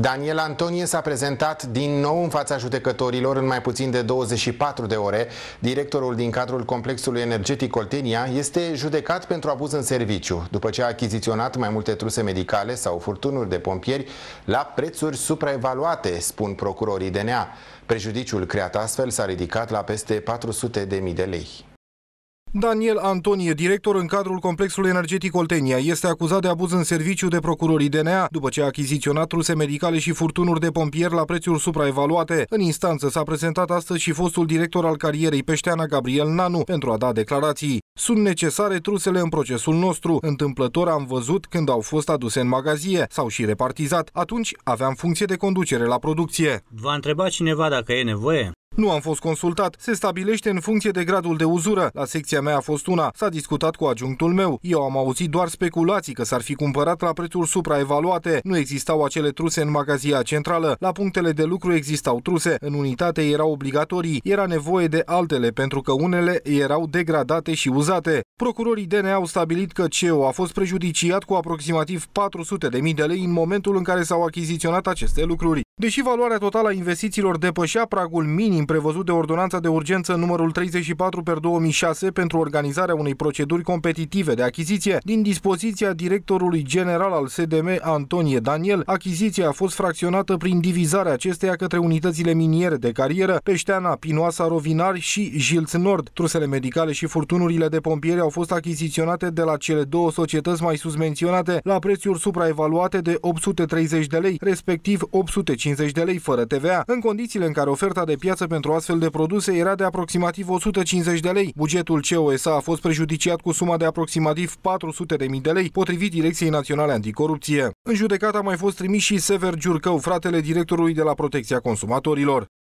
Daniel Antonie s-a prezentat din nou în fața judecătorilor în mai puțin de 24 de ore. Directorul din cadrul complexului energetic Oltenia este judecat pentru abuz în serviciu, după ce a achiziționat mai multe truse medicale sau furtunuri de pompieri la prețuri supraevaluate, spun procurorii DNA. Prejudiciul creat astfel s-a ridicat la peste 400.000 de lei. Daniel Antonie, director în cadrul complexului energetic Oltenia, este acuzat de abuz în serviciu de procurorii DNA după ce a achiziționat truse medicale și furtunuri de pompieri la prețuri supraevaluate. În instanță s-a prezentat astăzi și fostul director al carierei peșteana Gabriel Nanu pentru a da declarații. Sunt necesare trusele în procesul nostru. Întâmplător am văzut când au fost aduse în magazie sau și repartizat. Atunci aveam funcție de conducere la producție. Va întreba cineva dacă e nevoie? Nu am fost consultat. Se stabilește în funcție de gradul de uzură. La secția mea a fost una. S-a discutat cu adjunctul meu. Eu am auzit doar speculații că s-ar fi cumpărat la prețuri supraevaluate. Nu existau acele truse în magazia centrală. La punctele de lucru existau truse. În unitate erau obligatorii. Era nevoie de altele pentru că unele erau degradate și uzate. Procurorii DNA au stabilit că CEO a fost prejudiciat cu aproximativ 400.000 de lei în momentul în care s-au achiziționat aceste lucruri. Deși valoarea totală a investițiilor depășea pragul minim prevăzut de ordonanța de urgență numărul 34 per 2006 pentru organizarea unei proceduri competitive de achiziție, din dispoziția directorului general al SDM Antonie Daniel, achiziția a fost fracționată prin divizarea acesteia către unitățile miniere de carieră Peșteana, Pinoasa, Rovinar și Jilț Nord. Trusele medicale și furtunurile de pompieri au fost achiziționate de la cele două societăți mai sus menționate la prețuri supraevaluate de 830 de lei, respectiv 850 150 de lei fără TVA, în condițiile în care oferta de piață pentru astfel de produse era de aproximativ 150 de lei. Bugetul COSA a fost prejudiciat cu suma de aproximativ 400.000 de lei, potrivit Direcției Naționale Anticorupție. În judecată a mai fost trimis și Sever Giurcău, fratele directorului de la Protecția Consumatorilor.